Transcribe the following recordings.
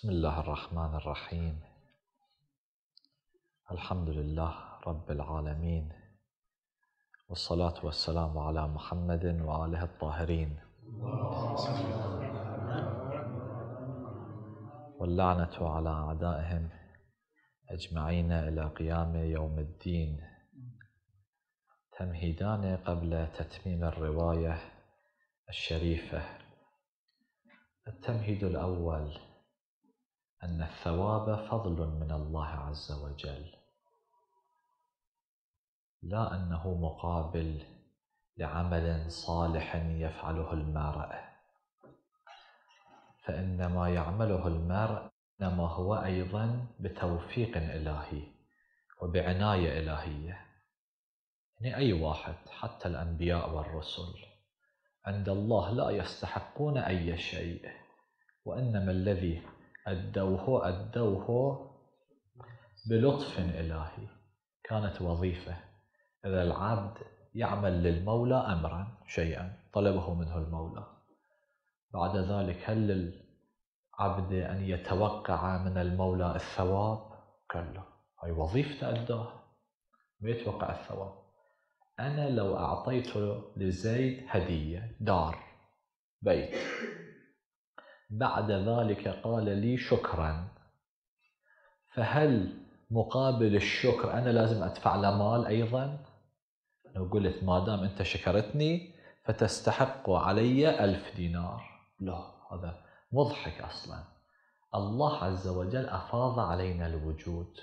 بسم الله الرحمن الرحيم الحمد لله رب العالمين والصلاة والسلام على محمد وآله الطاهرين واللعنة على أعدائهم أجمعين إلى قيام يوم الدين تمهيدان قبل تتميم الرواية الشريفة التمهيد الأول أن الثواب فضل من الله عز وجل لا أنه مقابل لعمل صالح يفعله المرء فإن ما يعمله المرء إنما هو أيضا بتوفيق إلهي وبعناية إلهية يعني أي واحد حتى الأنبياء والرسل عند الله لا يستحقون أي شيء وإنما الذي أدوه أدوه بلطف إلهي كانت وظيفة إذا العبد يعمل للمولى أمرا شيئا طلبه منه المولى بعد ذلك هل للعبد أن يتوقع من المولى الثواب؟ كلا هاي وظيفته أداها ما يتوقع الثواب أنا لو أعطيت لزيد هدية دار بيت بعد ذلك قال لي شكرا فهل مقابل الشكر أنا لازم أدفع له مال أيضا لو قلت ما دام أنت شكرتني فتستحق علي ألف دينار لا هذا مضحك أصلا الله عز وجل أفاض علينا الوجود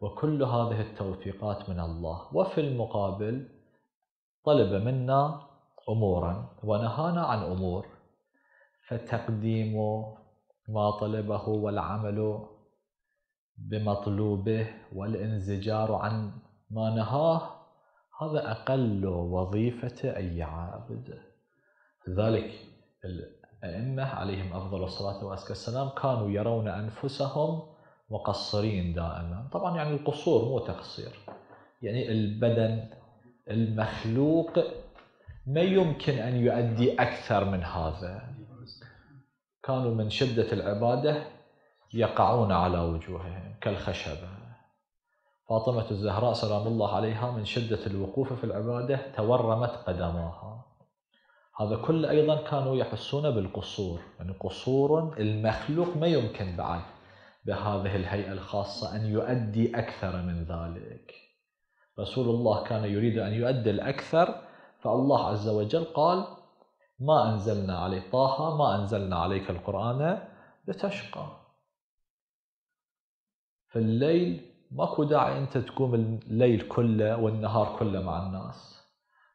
وكل هذه التوفيقات من الله وفي المقابل طلب منا امورا ونهانا عن امور فتقديم ما طلبه والعمل بمطلوبه والانزجار عن ما نهاه هذا أقل وظيفة أي عابد لذلك الأئمة عليهم أفضل الصلاة وأزكى السلام كانوا يرون أنفسهم مقصرين دائما طبعا يعني القصور مو تقصير يعني البدن المخلوق ما يمكن أن يؤدي أكثر من هذا كانوا من شدة العبادة يقعون على وجوههم كالخشبة فاطمة الزهراء سلام الله عليها من شدة الوقوف في العبادة تورمت قدماها هذا كله أيضا كانوا يحسون بالقصور يعني قصور المخلوق ما يمكن بعد بهذه الهيئة الخاصة أن يؤدي أكثر من ذلك رسول الله كان يريد أن يؤدي الأكثر فالله عز وجل قال ما أنزلنا عليك طه ما أنزلنا عليك القرآن لتشقى في الليل ماكو داعي أنت تقوم الليل كله والنهار كله مع الناس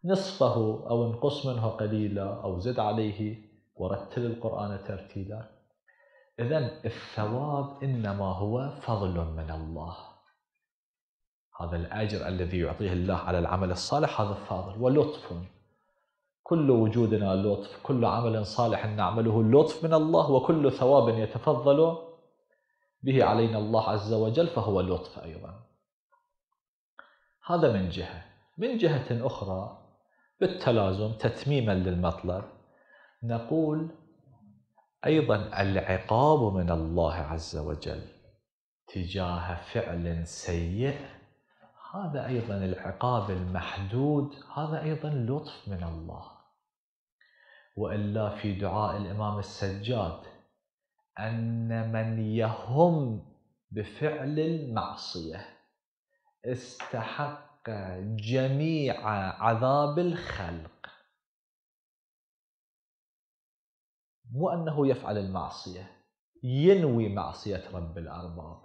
نصفه أو انقص منه قليلا أو زد عليه ورتل القرآن ترتيلا إذا الثواب إنما هو فضل من الله هذا الأجر الذي يعطيه الله على العمل الصالح هذا فضل ولطف كل وجودنا لطف كل عمل صالح نعمله لطف من الله وكل ثواب يتفضل به علينا الله عز وجل فهو لطف أيضا هذا من جهة من جهة أخرى بالتلازم تتميما للمطلب نقول أيضا العقاب من الله عز وجل تجاه فعل سيء هذا أيضا العقاب المحدود هذا أيضا لطف من الله والا في دعاء الامام السجاد ان من يهم بفعل المعصيه استحق جميع عذاب الخلق مو انه يفعل المعصيه ينوي معصيه رب الارباب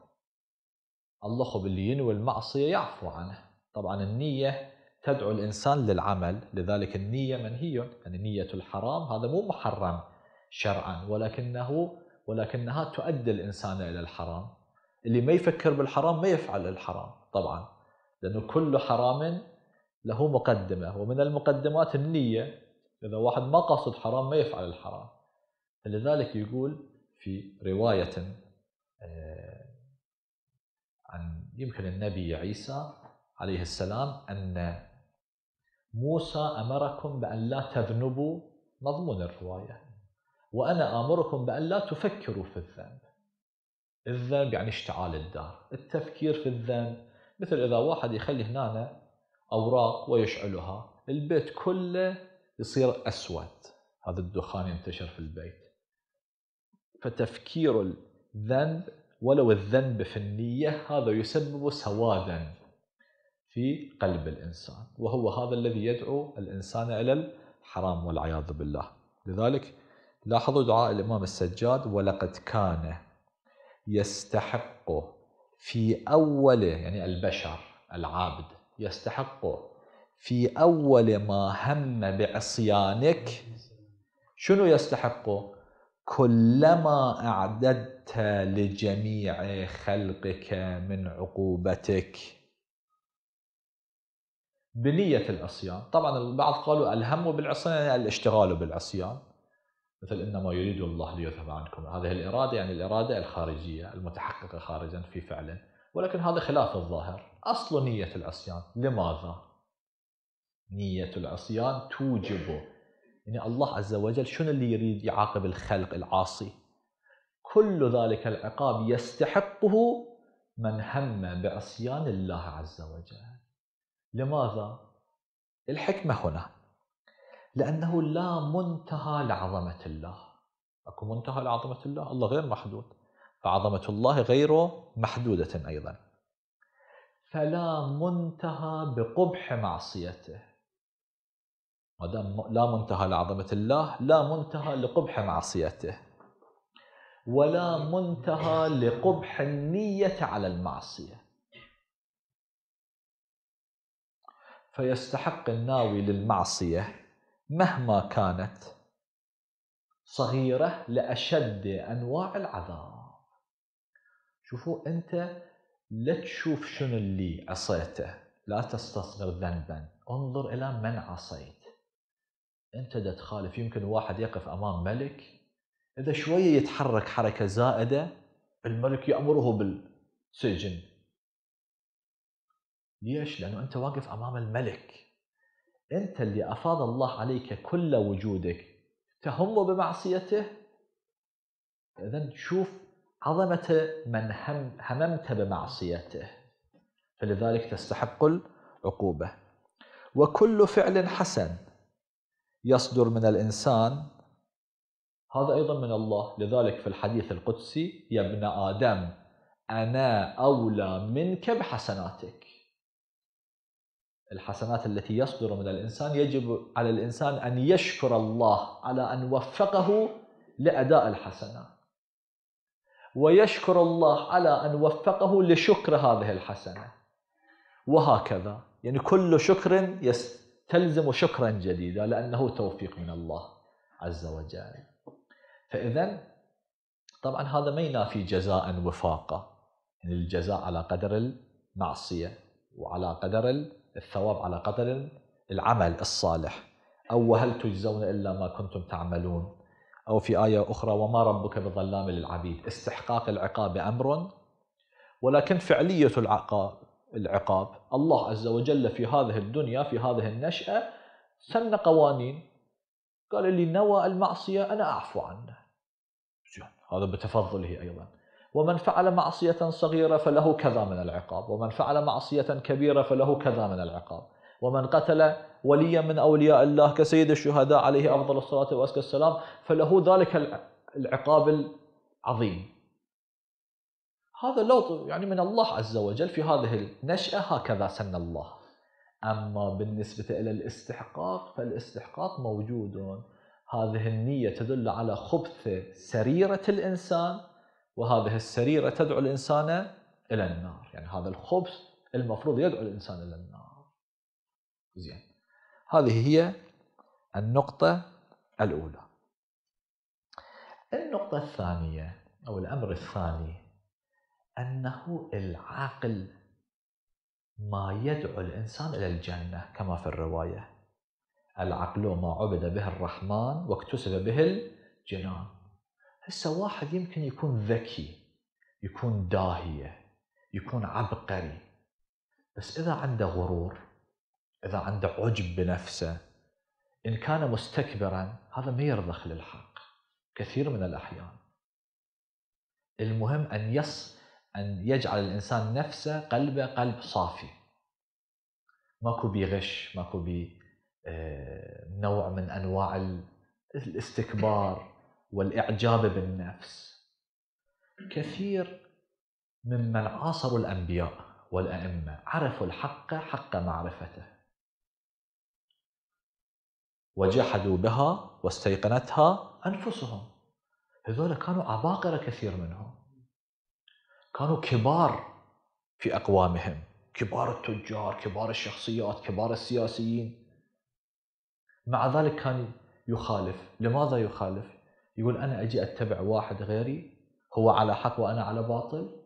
الله خب اللي ينوي المعصيه يعفو عنه طبعا النيه تدعو الإنسان للعمل لذلك النية منهي يعني نية الحرام هذا مو محرم شرعا ولكنه ولكنها تؤدي الإنسان إلى الحرام اللي ما يفكر بالحرام ما يفعل الحرام طبعا لأنه كل حرام له مقدمة ومن المقدمات النية إذا واحد ما قصد حرام ما يفعل الحرام فلذلك يقول في رواية آه، عن يمكن النبي عيسى عليه السلام أن موسى أمركم بأن لا تذنبوا مضمون الرواية وأنا آمركم بأن لا تفكروا في الذنب الذنب يعني اشتعال الدار التفكير في الذنب مثل إذا واحد يخلي هنا أوراق ويشعلها البيت كله يصير أسود هذا الدخان ينتشر في البيت فتفكير الذنب ولو الذنب في النية هذا يسبب سوادا في قلب الإنسان وهو هذا الذي يدعو الإنسان إلى الحرام والعياذ بالله لذلك لاحظوا دعاء الإمام السجاد ولقد كان يستحق في أول يعني البشر العابد يستحق في أول ما هم بعصيانك شنو يستحق كلما أعددت لجميع خلقك من عقوبتك بنية العصيان طبعا البعض قالوا الهم بالعصيان يعني الاشتغال بالعصيان مثل إنما يريد الله ليذهب عنكم هذه الإرادة يعني الإرادة الخارجية المتحققة خارجا في فعله ولكن هذا خلاف الظاهر أصل نية العصيان لماذا؟ نية العصيان توجبه يعني الله عز وجل شنو اللي يريد يعاقب الخلق العاصي كل ذلك العقاب يستحقه من هم بعصيان الله عز وجل لماذا؟ الحكمة هنا لأنه لا منتهى لعظمة الله أكو منتهى لعظمة الله الله غير محدود فعظمة الله غير محدودة أيضا فلا منتهى بقبح معصيته ما دام لا منتهى لعظمة الله لا منتهى لقبح معصيته ولا منتهى لقبح النية على المعصية فيستحق الناوي للمعصية مهما كانت صغيرة لأشد أنواع العذاب شوفوا أنت لا تشوف شنو اللي عصيته لا تستصغر ذنبا انظر إلى من عصيت أنت دا تخالف يمكن واحد يقف أمام ملك إذا شوية يتحرك حركة زائدة الملك يأمره بالسجن ليش؟ لأنه أنت واقف أمام الملك أنت اللي أفاض الله عليك كل وجودك تهم بمعصيته إذا شوف عظمة من هم هممت بمعصيته فلذلك تستحق العقوبة وكل فعل حسن يصدر من الإنسان هذا أيضا من الله لذلك في الحديث القدسي يا ابن آدم أنا أولى منك بحسناتك الحسنات التي يصدر من الإنسان يجب على الإنسان أن يشكر الله على أن وفقه لأداء الحسنات ويشكر الله على أن وفقه لشكر هذه الحسنة وهكذا يعني كل شكر يستلزم شكرا جديدا لأنه توفيق من الله عز وجل فإذا طبعا هذا ما ينافي جزاء وفاقة يعني الجزاء على قدر المعصية وعلى قدر الثواب على قدر العمل الصالح أو وهل تجزون إلا ما كنتم تعملون أو في آية أخرى وما ربك بظلام للعبيد استحقاق العقاب أمر ولكن فعلية العقاب العقاب الله عز وجل في هذه الدنيا في هذه النشأة سن قوانين قال اللي نوى المعصية أنا أعفو عنه هذا بتفضله أيضا ومن فعل معصية صغيرة فله كذا من العقاب ومن فعل معصية كبيرة فله كذا من العقاب ومن قتل وليا من أولياء الله كسيد الشهداء عليه أفضل الصلاة وأزكى السلام فله ذلك العقاب العظيم هذا لوط يعني من الله عز وجل في هذه النشأة هكذا سن الله أما بالنسبة إلى الاستحقاق فالاستحقاق موجود هذه النية تدل على خبث سريرة الإنسان وهذه السريرة تدعو الإنسان إلى النار يعني هذا الخبز المفروض يدعو الإنسان إلى النار زين هذه هي النقطة الأولى النقطة الثانية أو الأمر الثاني أنه العاقل ما يدعو الإنسان إلى الجنة كما في الرواية العقل ما عبد به الرحمن واكتسب به الجنان هسه واحد يمكن يكون ذكي يكون داهية يكون عبقري بس إذا عنده غرور إذا عنده عجب بنفسه إن كان مستكبرا هذا ما يرضخ للحق كثير من الأحيان المهم أن يص أن يجعل الإنسان نفسه قلبه قلب صافي ماكو بيغش ماكو بي آه، نوع من أنواع الاستكبار والاعجاب بالنفس كثير ممن عاصروا الانبياء والائمه عرفوا الحق حق معرفته وجحدوا بها واستيقنتها انفسهم هذول كانوا عباقره كثير منهم كانوا كبار في اقوامهم كبار التجار كبار الشخصيات كبار السياسيين مع ذلك كان يخالف لماذا يخالف يقول أنا أجي أتبع واحد غيري هو على حق وأنا على باطل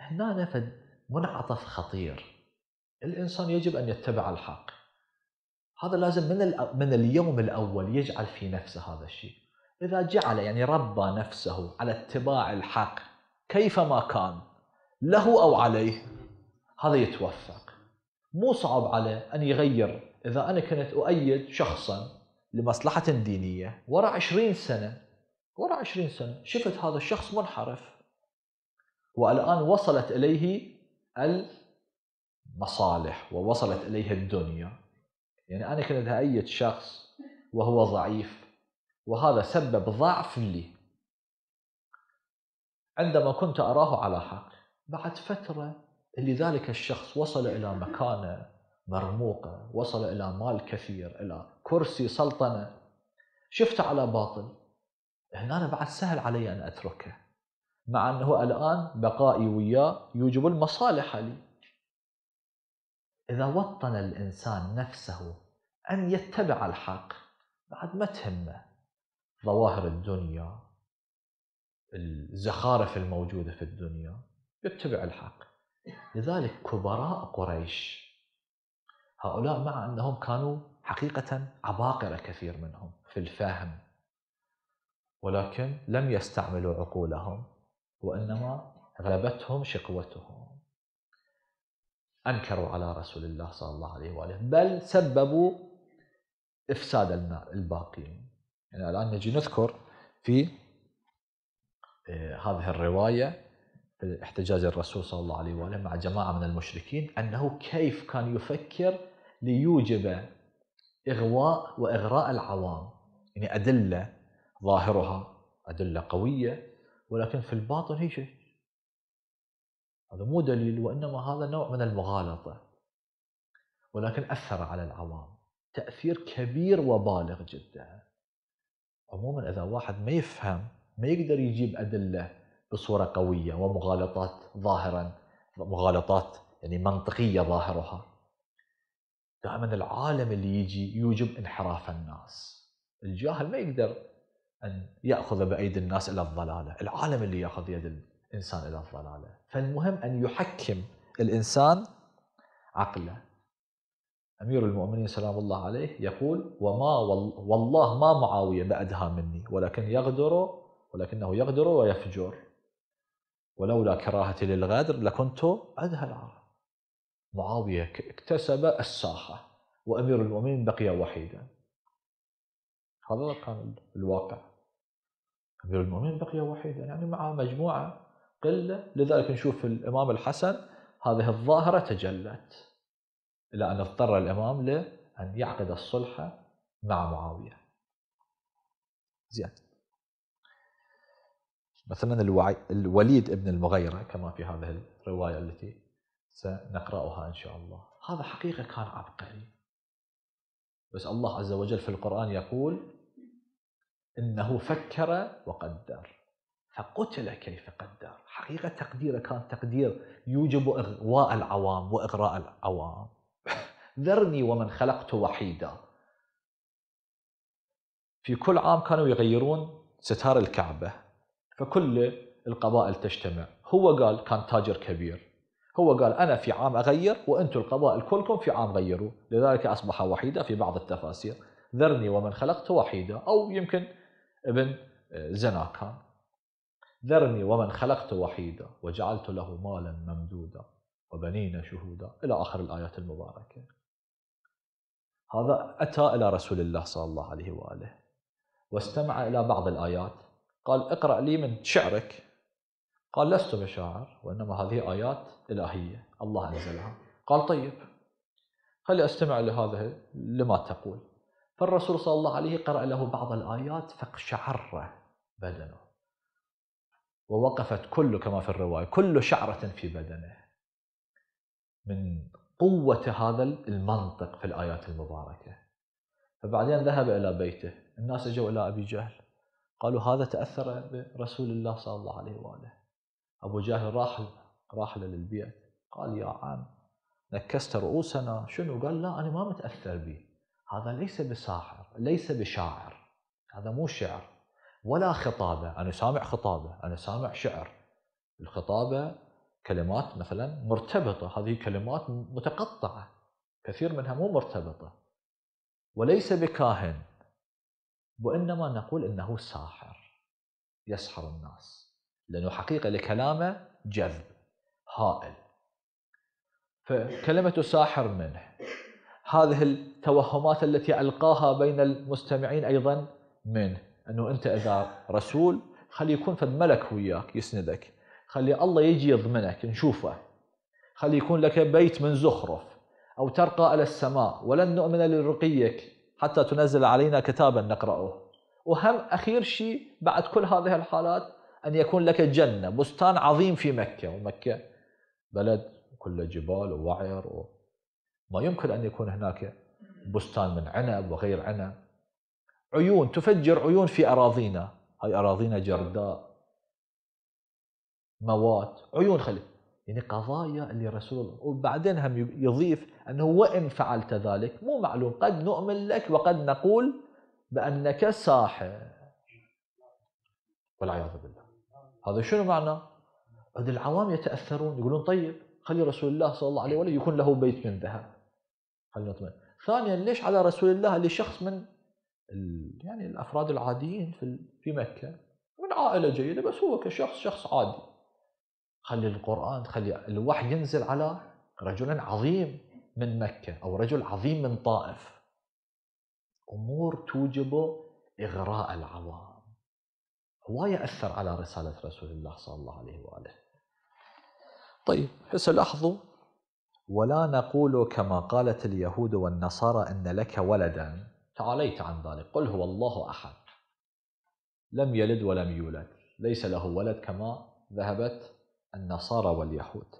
هنا نفد منعطف خطير الإنسان يجب أن يتبع الحق هذا لازم من, من اليوم الأول يجعل في نفسه هذا الشيء إذا جعل يعني ربى نفسه على اتباع الحق كيفما كان له أو عليه هذا يتوفق مو صعب عليه أن يغير إذا أنا كنت أؤيد شخصا لمصلحة دينية ورا عشرين سنة ورا عشرين سنة شفت هذا الشخص منحرف والآن وصلت إليه المصالح ووصلت إليه الدنيا يعني أنا كنت أيد شخص وهو ضعيف وهذا سبب ضعف لي عندما كنت أراه على حق بعد فترة اللي ذلك الشخص وصل إلى مكانة مرموقة وصل إلى مال كثير إلى كرسي سلطنة شفته على باطل هنا أنا بعد سهل علي أن أتركه مع أنه الآن بقائي وياه يوجب المصالح لي إذا وطن الإنسان نفسه أن يتبع الحق بعد ما تهمه ظواهر الدنيا الزخارف الموجودة في الدنيا يتبع الحق لذلك كبراء قريش هؤلاء مع أنهم كانوا حقيقة عباقرة كثير منهم في الفهم ولكن لم يستعملوا عقولهم وإنما غلبتهم شقوتهم أنكروا على رسول الله صلى الله عليه وآله بل سببوا إفساد الباقين يعني الآن نجي نذكر في آه، هذه الرواية في احتجاج الرسول صلى الله عليه وآله مع جماعة من المشركين أنه كيف كان يفكر ليوجب إغواء وإغراء العوام يعني أدلة ظاهرها أدلة قوية ولكن في الباطن هي شيء هذا مو دليل وإنما هذا نوع من المغالطة ولكن أثر على العوام تأثير كبير وبالغ جدا عموما إذا واحد ما يفهم ما يقدر يجيب أدلة بصورة قوية ومغالطات ظاهرا مغالطات يعني منطقية ظاهرها دائما العالم اللي يجي يوجب انحراف الناس الجاهل ما يقدر أن يأخذ بأيدي الناس إلى الضلالة العالم اللي يأخذ يد الإنسان إلى الضلالة فالمهم أن يحكم الإنسان عقله أمير المؤمنين سلام الله عليه يقول وما والله ما معاوية بأدهى مني ولكن يغدر ولكنه يغدر ويفجر ولولا كراهتي للغدر لكنت أدهى العرب معاوية اكتسب الساحة وأمير المؤمنين بقي وحيدا هذا كان الواقع أمير المؤمنين بقي وحيدا يعني مع مجموعة قلة لذلك نشوف الإمام الحسن هذه الظاهرة تجلت إلى أن اضطر الإمام لأن يعقد الصلح مع معاوية زين مثلا الوليد ابن المغيرة كما في هذه الرواية التي سنقرأها إن شاء الله هذا حقيقة كان عبقري بس الله عز وجل في القرآن يقول إنه فكر وقدر فقتل كيف قدر حقيقة تقديره كان تقدير يوجب إغواء العوام وإغراء العوام ذرني ومن خلقت وحيدا في كل عام كانوا يغيرون ستار الكعبة فكل القبائل تجتمع هو قال كان تاجر كبير هو قال أنا في عام أغير وأنتم القبائل كلكم في عام غيروا لذلك أصبح وحيدا في بعض التفاسير ذرني ومن خلقت وحيدا أو يمكن ابن كان. ذرني ومن خلقت وحيدا وجعلت له مالا ممدودا وبنين شهودا إلى آخر الآيات المباركة هذا أتى إلى رسول الله صلى الله عليه وآله واستمع إلى بعض الآيات قال اقرأ لي من شعرك قال لست بشاعر وإنما هذه آيات إلهية الله أنزلها قال طيب خلي أستمع لهذا لما تقول فالرسول صلى الله عليه قرأ له بعض الآيات فاقشعر بدنه ووقفت كل كما في الرواية كل شعرة في بدنه من قوة هذا المنطق في الآيات المباركة فبعدين ذهب إلى بيته الناس أجوا إلى أبي جهل قالوا هذا تأثر برسول الله صلى الله عليه وآله أبو جهل راح راح للبيت قال يا عم نكست رؤوسنا شنو قال لا أنا ما متأثر به هذا ليس بساحر ليس بشاعر هذا مو شعر ولا خطابة أنا سامع خطابة أنا سامع شعر الخطابة كلمات مثلا مرتبطة هذه كلمات متقطعة كثير منها مو مرتبطة وليس بكاهن وإنما نقول إنه ساحر يسحر الناس لأنه حقيقة لكلامه جذب هائل فكلمة ساحر منه هذه التوهمات التي ألقاها بين المستمعين أيضا منه أنه أنت إذا رسول خلي يكون فد ملك وياك يسندك خلي الله يجي يضمنك نشوفه خلي يكون لك بيت من زخرف أو ترقى إلى السماء ولن نؤمن لرقيك حتى تنزل علينا كتابا نقرأه وهم أخير شيء بعد كل هذه الحالات أن يكون لك جنة بستان عظيم في مكة ومكة بلد كله جبال ووعر و... ما يمكن أن يكون هناك بستان من عنب وغير عنب عيون تفجر عيون في أراضينا هاي أراضينا جرداء موات عيون خلي يعني قضايا اللي رسول وبعدين هم يضيف أنه وإن فعلت ذلك مو معلوم قد نؤمن لك وقد نقول بأنك ساحر والعياذ بالله هذا شنو معناه؟ هذا العوام يتأثرون يقولون طيب خلي رسول الله صلى الله عليه وسلم يكون له بيت من ذهب خلينا نطمئن ثانيا ليش على رسول الله لشخص من يعني الافراد العاديين في في مكه من عائله جيده بس هو كشخص شخص عادي خلي القران خلي الوحي ينزل على رجل عظيم من مكه او رجل عظيم من طائف امور توجب اغراء العوام هواية أثر على رسالة رسول الله صلى الله عليه وآله طيب هسه لاحظوا ولا نقول كما قالت اليهود والنصارى أن لك ولدا تعاليت عن ذلك قل هو الله أحد لم يلد ولم يولد ليس له ولد كما ذهبت النصارى واليهود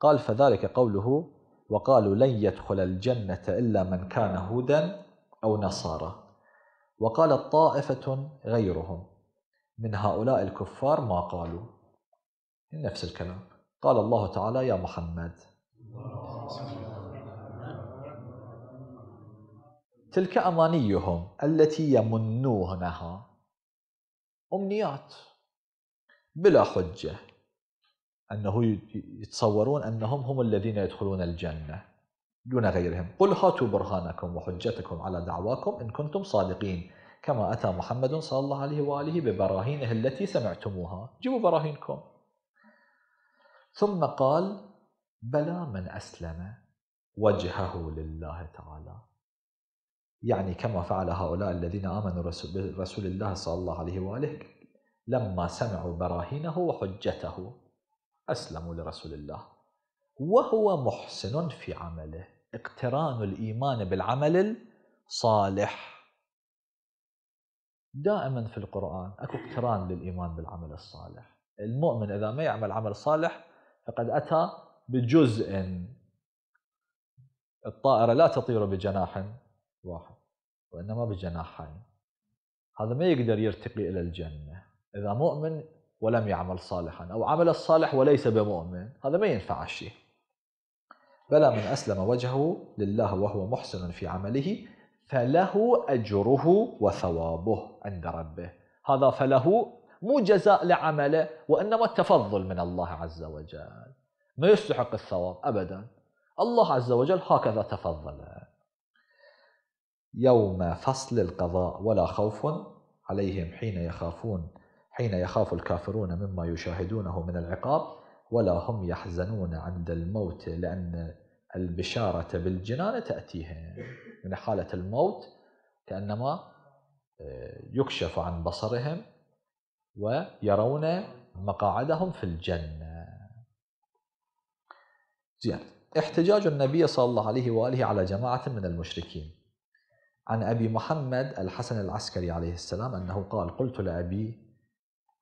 قال فذلك قوله وقالوا لن يدخل الجنة إلا من كان هودا أو نصارى وقالت طائفة غيرهم من هؤلاء الكفار ما قالوا نفس الكلام قال الله تعالى يا محمد تلك أمانيهم التي يمنونها أمنيات بلا حجة أنه يتصورون أنهم هم الذين يدخلون الجنة دون غيرهم قل هاتوا برهانكم وحجتكم على دعواكم إن كنتم صادقين كما أتى محمد صلى الله عليه وآله ببراهينه التي سمعتموها جيبوا براهينكم ثم قال بلى من أسلم وجهه لله تعالى يعني كما فعل هؤلاء الذين آمنوا برسول الله صلى الله عليه وآله لما سمعوا براهينه وحجته أسلموا لرسول الله وهو محسن في عمله اقتران الإيمان بالعمل الصالح دائما في القرآن أكو اقتران للإيمان بالعمل الصالح المؤمن إذا ما يعمل عمل صالح فقد أتى بجزء الطائرة لا تطير بجناح واحد وإنما بجناحين هذا ما يقدر يرتقي إلى الجنة إذا مؤمن ولم يعمل صالحا أو عمل الصالح وليس بمؤمن هذا ما ينفع الشيء بلى من أسلم وجهه لله وهو محسن في عمله فله أجره وثوابه عند ربه هذا فله مو جزاء لعمله وإنما التفضل من الله عز وجل ما يستحق الثواب أبدا الله عز وجل هكذا تفضل يوم فصل القضاء ولا خوف عليهم حين يخافون حين يخاف الكافرون مما يشاهدونه من العقاب ولا هم يحزنون عند الموت لأن البشارة بالجنان تأتيهم من يعني حالة الموت كأنما آه، يكشف عن بصرهم ويرون مقاعدهم في الجنة زين احتجاج النبي صلى الله عليه وآله على جماعة من المشركين عن أبي محمد الحسن العسكري عليه السلام أنه قال قلت لأبي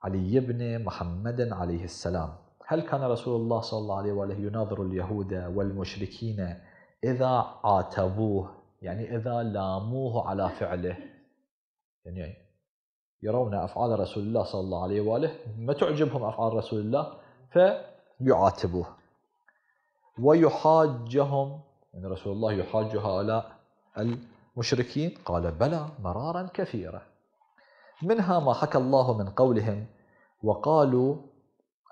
علي بن محمد عليه السلام هل كان رسول الله صلى الله عليه وآله يناظر اليهود والمشركين إذا عاتبوه يعني إذا لاموه على فعله يعني يرون أفعال رسول الله صلى الله عليه وآله ما تعجبهم أفعال رسول الله فيعاتبوه ويحاجهم يعني رسول الله يحاج هؤلاء المشركين قال بلى مرارا كثيرة منها ما حكى الله من قولهم وقالوا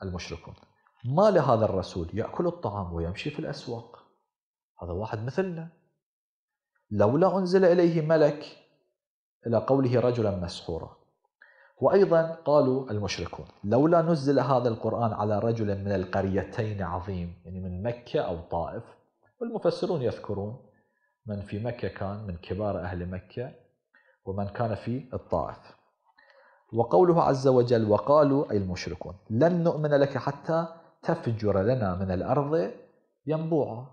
المشركون ما لهذا الرسول يأكل الطعام ويمشي في الأسواق هذا واحد مثلنا لولا أنزل إليه ملك إلى قوله رجلا مسحورا وأيضا قالوا المشركون لولا نزل هذا القرآن على رجل من القريتين عظيم يعني من مكة أو طائف والمفسرون يذكرون من في مكة كان من كبار أهل مكة ومن كان في الطائف وقوله عز وجل وقالوا أي المشركون لن نؤمن لك حتى تفجر لنا من الأرض ينبوعا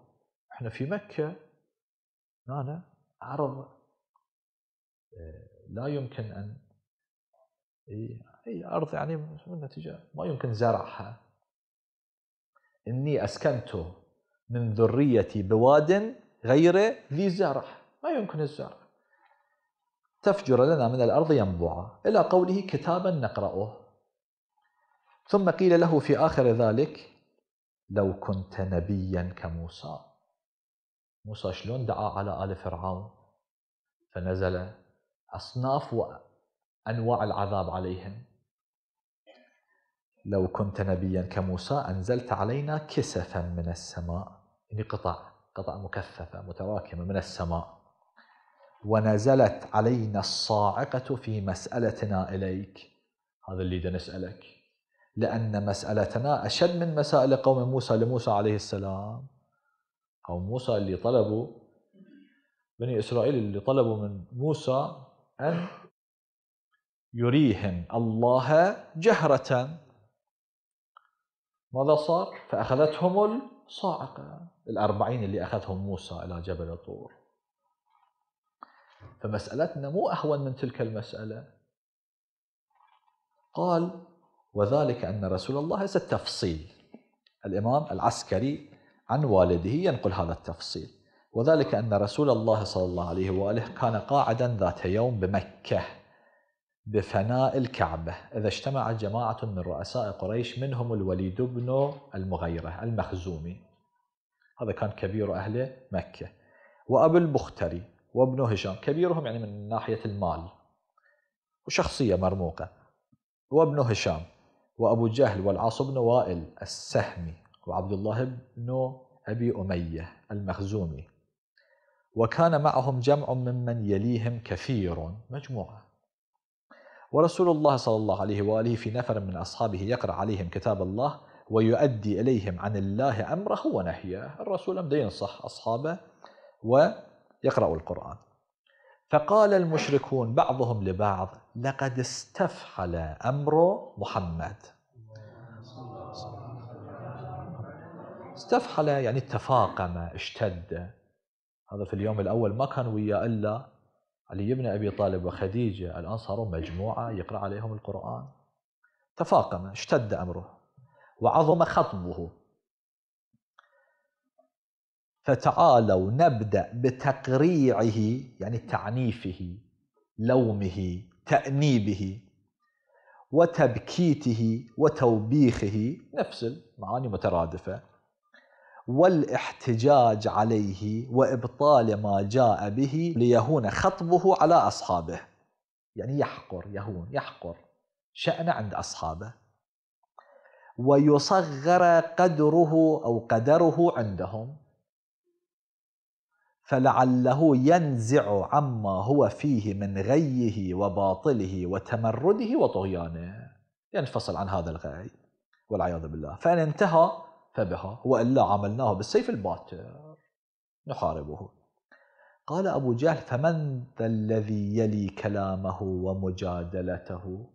احنا في مكة هنا عرض آه، لا يمكن أن أي أرض يعني من نتيجة ما يمكن زرعها إني أسكنت من ذريتي بواد غير ذي زرع ما يمكن الزرع تفجر لنا من الأرض ينبوعا إلى قوله كتابا نقرأه ثم قيل له في آخر ذلك لو كنت نبيا كموسى موسى شلون دعا على آل فرعون فنزل أصناف وأنواع العذاب عليهم لو كنت نبيا كموسى أنزلت علينا كسفا من السماء يعني قطع قطع مكثفة متراكمة من السماء ونزلت علينا الصاعقة في مسألتنا إليك هذا اللي نسألك لأن مسألتنا أشد من مسائل قوم موسى لموسى عليه السلام قوم موسى اللي طلبوا بني إسرائيل اللي طلبوا من موسى أن يريهم الله جهرة ماذا صار؟ فأخذتهم الصاعقة الأربعين اللي أخذهم موسى إلى جبل الطور فمسألتنا مو أهون من تلك المسألة قال وذلك أن رسول الله هذا التفصيل الإمام العسكري عن والده ينقل هذا التفصيل وذلك أن رسول الله صلى الله عليه وآله كان قاعدا ذات يوم بمكة بفناء الكعبة إذا اجتمع جماعة من رؤساء قريش منهم الوليد بن المغيرة المخزومي هذا كان كبير أهل مكة وأبو البختري وابنه هشام كبيرهم يعني من ناحية المال وشخصية مرموقة وابنه هشام وأبو جهل والعاص بن وائل السهمي وعبد الله بن أبي أمية المخزومي وكان معهم جمع ممن يليهم كثير مجموعة ورسول الله صلى الله عليه وآله في نفر من أصحابه يقرأ عليهم كتاب الله ويؤدي إليهم عن الله أمره ونهيه الرسول لم ينصح أصحابه و يقرأ القرآن فقال المشركون بعضهم لبعض لقد استفحل أمر محمد استفحل يعني تفاقم اشتد هذا في اليوم الأول ما كان وياه إلا علي بن أبي طالب وخديجة الآن صاروا مجموعة يقرأ عليهم القرآن تفاقم اشتد أمره وعظم خطبه فتعالوا نبدا بتقريعه يعني تعنيفه لومه تانيبه وتبكيته وتوبيخه نفس المعاني مترادفه والاحتجاج عليه وابطال ما جاء به ليهون خطبه على اصحابه يعني يحقر يهون يحقر شأنه عند اصحابه ويصغر قدره او قدره عندهم فلعله ينزع عما هو فيه من غيه وباطله وتمرده وطغيانه ينفصل يعني عن هذا الغي والعياذ بالله فإن انتهى فبها وإلا عملناه بالسيف الباتر نحاربه قال أبو جهل فمن ذا الذي يلي كلامه ومجادلته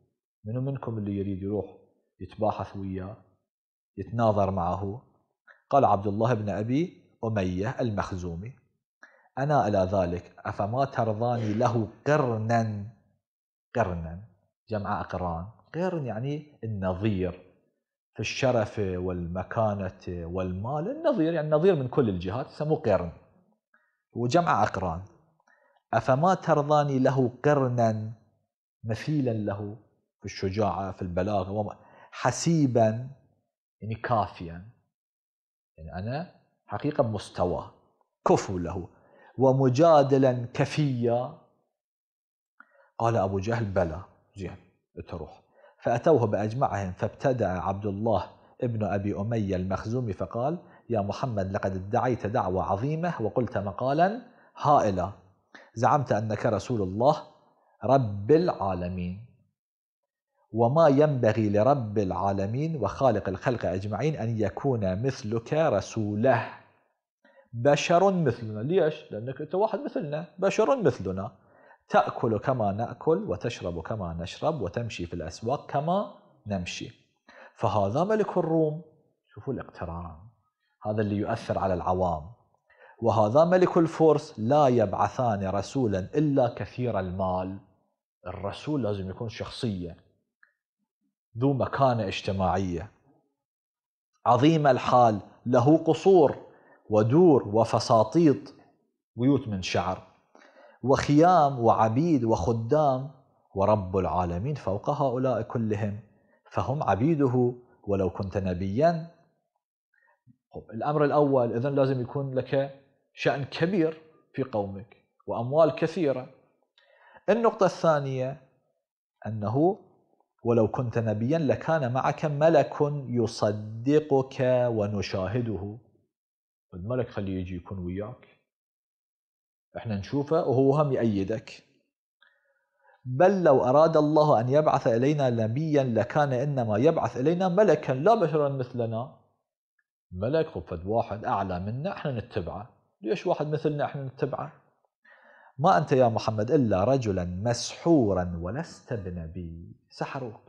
منو منكم اللي يريد يروح يتباحث وياه يتناظر معه قال عبد الله بن أبي أمية المخزومي أنا إلى ذلك أفما ترضاني له قرنا قرنا جمع أقران قرن يعني النظير في الشرف والمكانة والمال النظير يعني النظير من كل الجهات يسموه قرن وجمع أقران أفما ترضاني له قرنا مثيلا له في الشجاعة في البلاغة حسيبا يعني كافيا يعني أنا حقيقة مستوى كفو له ومجادلا كفيا قال أبو جهل بلى زين تروح فأتوه بأجمعهم فابتدع عبد الله ابن أبي أمية المخزومي فقال يا محمد لقد ادعيت دعوة عظيمة وقلت مقالا هائلا زعمت أنك رسول الله رب العالمين وما ينبغي لرب العالمين وخالق الخلق أجمعين أن يكون مثلك رسوله بشر مثلنا ليش؟ لأنك أنت واحد مثلنا بشر مثلنا تأكل كما نأكل وتشرب كما نشرب وتمشي في الأسواق كما نمشي فهذا ملك الروم شوفوا الاقتران هذا اللي يؤثر على العوام وهذا ملك الفرس لا يبعثان رسولا إلا كثير المال الرسول لازم يكون شخصية ذو مكانة اجتماعية عظيم الحال له قصور ودور وفساطيط بيوت من شعر وخيام وعبيد وخدام ورب العالمين فوق هؤلاء كلهم فهم عبيده ولو كنت نبيا الأمر الأول إذا لازم يكون لك شأن كبير في قومك وأموال كثيرة النقطة الثانية أنه ولو كنت نبيا لكان معك ملك يصدقك ونشاهده الملك خليه يجي يكون وياك احنا نشوفه وهو هم يأيدك بل لو أراد الله أن يبعث إلينا نبيا لكان إنما يبعث إلينا ملكا لا بشرا مثلنا ملك فد واحد أعلى منا احنا نتبعه ليش واحد مثلنا احنا نتبعه ما أنت يا محمد إلا رجلا مسحورا ولست بنبي سحروك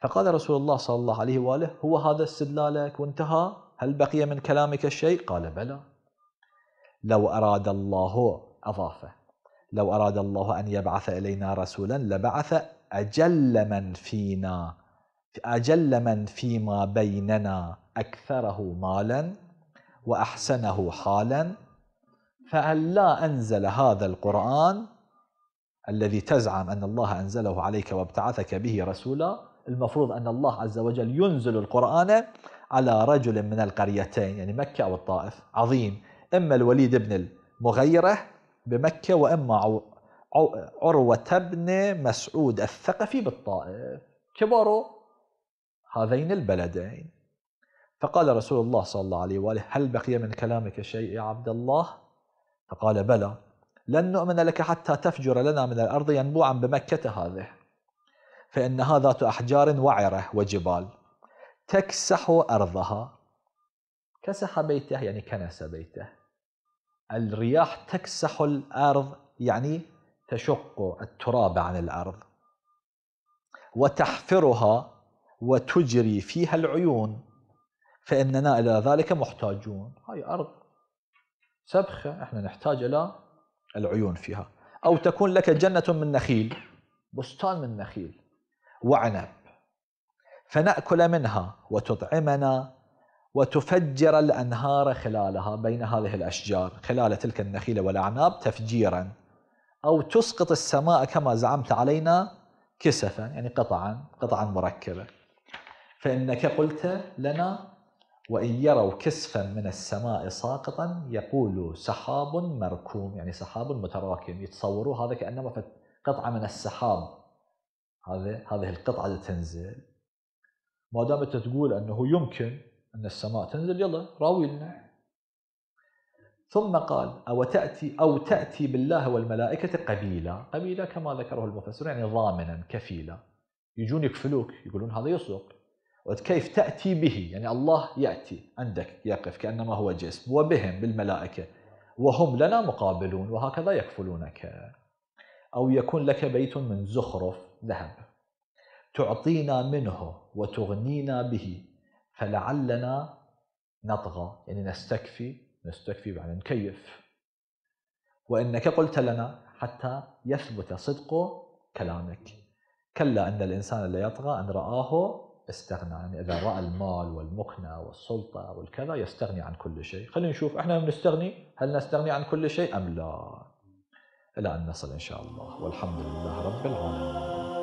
فقال رسول الله صلى الله عليه وآله هو هذا استدلالك وانتهى هل بقي من كلامك شيء قال بلى لو أراد الله أضافه لو أراد الله أن يبعث إلينا رسولا لبعث أجل من فينا أجل من فيما بيننا أكثره مالا وأحسنه حالا فألا أنزل هذا القرآن الذي تزعم أن الله أنزله عليك وابتعثك به رسولا المفروض أن الله عز وجل ينزل القرآن على رجل من القريتين يعني مكة أو الطائف عظيم إما الوليد بن المغيرة بمكة وإما عروة بن مسعود الثقفي بالطائف كبروا هذين البلدين فقال رسول الله صلى الله عليه وآله هل بقي من كلامك شيء يا عبد الله؟ فقال بلى لن نؤمن لك حتى تفجر لنا من الأرض ينبوعا بمكة هذه فإنها ذات أحجار وعرة وجبال تكسح أرضها كسح بيته يعني كنس بيته الرياح تكسح الأرض يعني تشق التراب عن الأرض وتحفرها وتجري فيها العيون فإننا إلى ذلك محتاجون هاي أرض سبخة إحنا نحتاج إلى العيون فيها أو تكون لك جنة من نخيل بستان من نخيل وعنب فناكل منها وتطعمنا وتفجر الانهار خلالها بين هذه الاشجار خلال تلك النخيله والاعناب تفجيرا او تسقط السماء كما زعمت علينا كسفا يعني قطعا قطعا مركبه فانك قلت لنا وان يروا كسفا من السماء ساقطا يقولوا سحاب مركوم يعني سحاب متراكم يتصوروا هذا كأنما قطعه من السحاب هذه هذه القطعه تنزل ما دام انت تقول انه يمكن ان السماء تنزل يلا راوي لنا ثم قال او تاتي او تاتي بالله والملائكه قبيلا، قبيلا كما ذكره المفسر يعني ضامنا كفيلا يجون يكفلوك يقولون هذا يصدق كيف تاتي به يعني الله ياتي عندك يقف كانما هو جسم وبهم بالملائكه وهم لنا مقابلون وهكذا يكفلونك او يكون لك بيت من زخرف ذهب تعطينا منه وتغنينا به فلعلنا نطغى يعني نستكفي نستكفي يعني نكيف وإنك قلت لنا حتى يثبت صدق كلامك كلا أن الإنسان لا يطغى أن رآه استغنى يعني إذا رأى المال والمكنة والسلطة والكذا يستغني عن كل شيء خلينا نشوف إحنا بنستغني هل نستغني عن كل شيء أم لا إلى أن نصل إن شاء الله والحمد لله رب العالمين